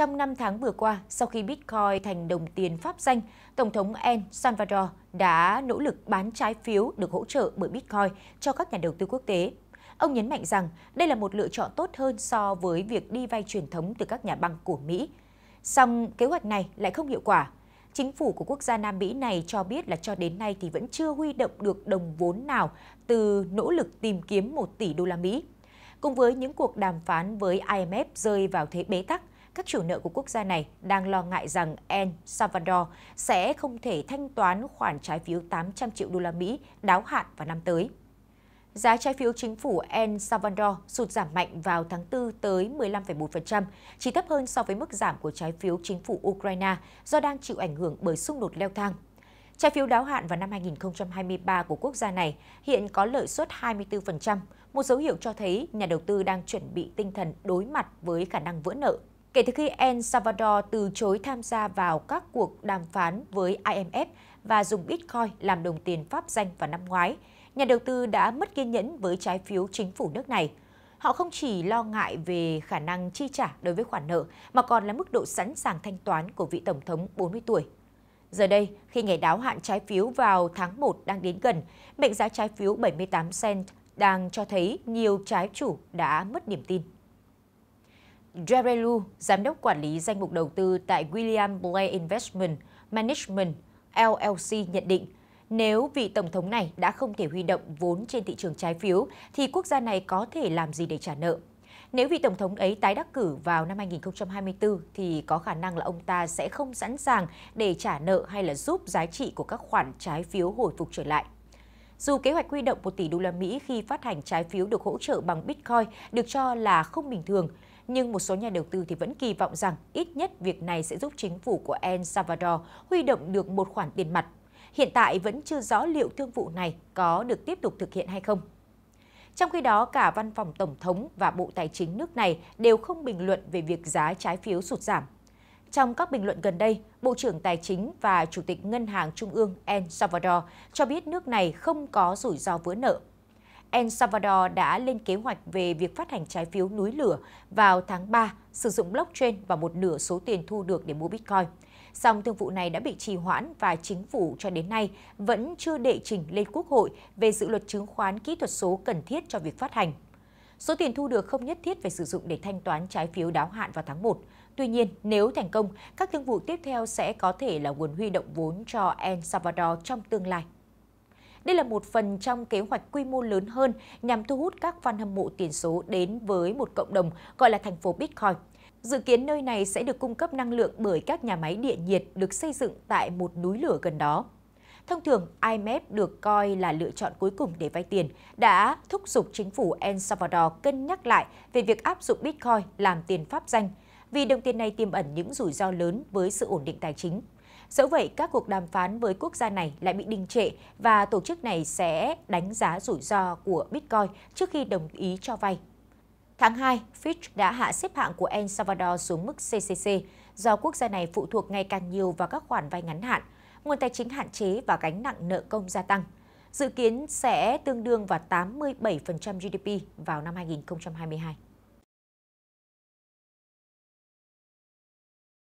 Trong năm tháng vừa qua, sau khi Bitcoin thành đồng tiền pháp danh, Tổng thống El Salvador đã nỗ lực bán trái phiếu được hỗ trợ bởi Bitcoin cho các nhà đầu tư quốc tế. Ông nhấn mạnh rằng đây là một lựa chọn tốt hơn so với việc đi vay truyền thống từ các nhà băng của Mỹ. Song kế hoạch này lại không hiệu quả. Chính phủ của quốc gia Nam Mỹ này cho biết là cho đến nay thì vẫn chưa huy động được đồng vốn nào từ nỗ lực tìm kiếm 1 tỷ đô la Mỹ. Cùng với những cuộc đàm phán với IMF rơi vào thế bế tắc, các chủ nợ của quốc gia này đang lo ngại rằng El Salvador sẽ không thể thanh toán khoản trái phiếu 800 triệu đô la Mỹ đáo hạn vào năm tới. Giá trái phiếu chính phủ El Salvador sụt giảm mạnh vào tháng 4 tới 15,1%, chỉ thấp hơn so với mức giảm của trái phiếu chính phủ Ukraine do đang chịu ảnh hưởng bởi xung đột leo thang. Trái phiếu đáo hạn vào năm 2023 của quốc gia này hiện có lợi suất 24%, một dấu hiệu cho thấy nhà đầu tư đang chuẩn bị tinh thần đối mặt với khả năng vỡ nợ Kể từ khi El Salvador từ chối tham gia vào các cuộc đàm phán với IMF và dùng Bitcoin làm đồng tiền pháp danh vào năm ngoái, nhà đầu tư đã mất kiên nhẫn với trái phiếu chính phủ nước này. Họ không chỉ lo ngại về khả năng chi trả đối với khoản nợ, mà còn là mức độ sẵn sàng thanh toán của vị Tổng thống 40 tuổi. Giờ đây, khi ngày đáo hạn trái phiếu vào tháng 1 đang đến gần, mệnh giá trái phiếu 78 cent đang cho thấy nhiều trái chủ đã mất niềm tin. Jarelu, giám đốc quản lý danh mục đầu tư tại William Blair Investment Management LLC nhận định, nếu vị tổng thống này đã không thể huy động vốn trên thị trường trái phiếu thì quốc gia này có thể làm gì để trả nợ? Nếu vị tổng thống ấy tái đắc cử vào năm 2024 thì có khả năng là ông ta sẽ không sẵn sàng để trả nợ hay là giúp giá trị của các khoản trái phiếu hồi phục trở lại. Dù kế hoạch huy động 1 tỷ đô la Mỹ khi phát hành trái phiếu được hỗ trợ bằng Bitcoin được cho là không bình thường, nhưng một số nhà đầu tư thì vẫn kỳ vọng rằng ít nhất việc này sẽ giúp chính phủ của El Salvador huy động được một khoản tiền mặt. Hiện tại vẫn chưa rõ liệu thương vụ này có được tiếp tục thực hiện hay không. Trong khi đó, cả văn phòng Tổng thống và Bộ Tài chính nước này đều không bình luận về việc giá trái phiếu sụt giảm. Trong các bình luận gần đây, Bộ trưởng Tài chính và Chủ tịch Ngân hàng Trung ương El Salvador cho biết nước này không có rủi ro vỡ nợ El Salvador đã lên kế hoạch về việc phát hành trái phiếu núi lửa vào tháng 3, sử dụng blockchain và một nửa số tiền thu được để mua Bitcoin. Song thương vụ này đã bị trì hoãn và chính phủ cho đến nay vẫn chưa đệ trình lên Quốc hội về dự luật chứng khoán kỹ thuật số cần thiết cho việc phát hành. Số tiền thu được không nhất thiết phải sử dụng để thanh toán trái phiếu đáo hạn vào tháng 1. Tuy nhiên, nếu thành công, các thương vụ tiếp theo sẽ có thể là nguồn huy động vốn cho El Salvador trong tương lai. Đây là một phần trong kế hoạch quy mô lớn hơn nhằm thu hút các fan hâm mộ tiền số đến với một cộng đồng gọi là thành phố Bitcoin. Dự kiến nơi này sẽ được cung cấp năng lượng bởi các nhà máy điện nhiệt được xây dựng tại một núi lửa gần đó. Thông thường, IMF e được coi là lựa chọn cuối cùng để vay tiền, đã thúc giục chính phủ El Salvador cân nhắc lại về việc áp dụng Bitcoin làm tiền pháp danh, vì đồng tiền này tiềm ẩn những rủi ro lớn với sự ổn định tài chính. Dẫu vậy, các cuộc đàm phán với quốc gia này lại bị đình trệ và tổ chức này sẽ đánh giá rủi ro của Bitcoin trước khi đồng ý cho vay. Tháng 2, Fitch đã hạ xếp hạng của El Salvador xuống mức CCC do quốc gia này phụ thuộc ngày càng nhiều vào các khoản vay ngắn hạn, nguồn tài chính hạn chế và gánh nặng nợ công gia tăng. Dự kiến sẽ tương đương vào 87% GDP vào năm 2022.